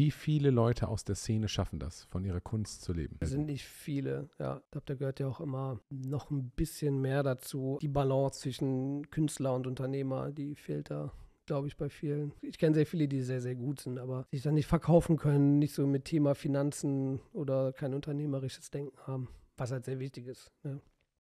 Wie viele Leute aus der Szene schaffen das, von ihrer Kunst zu leben? Das sind nicht viele, ja. Ich glaube, da gehört ja auch immer noch ein bisschen mehr dazu. Die Balance zwischen Künstler und Unternehmer, die fehlt da glaube ich, bei vielen. Ich kenne sehr viele, die sehr, sehr gut sind, aber sich dann nicht verkaufen können, nicht so mit Thema Finanzen oder kein unternehmerisches Denken haben, was halt sehr wichtig ist. Ne?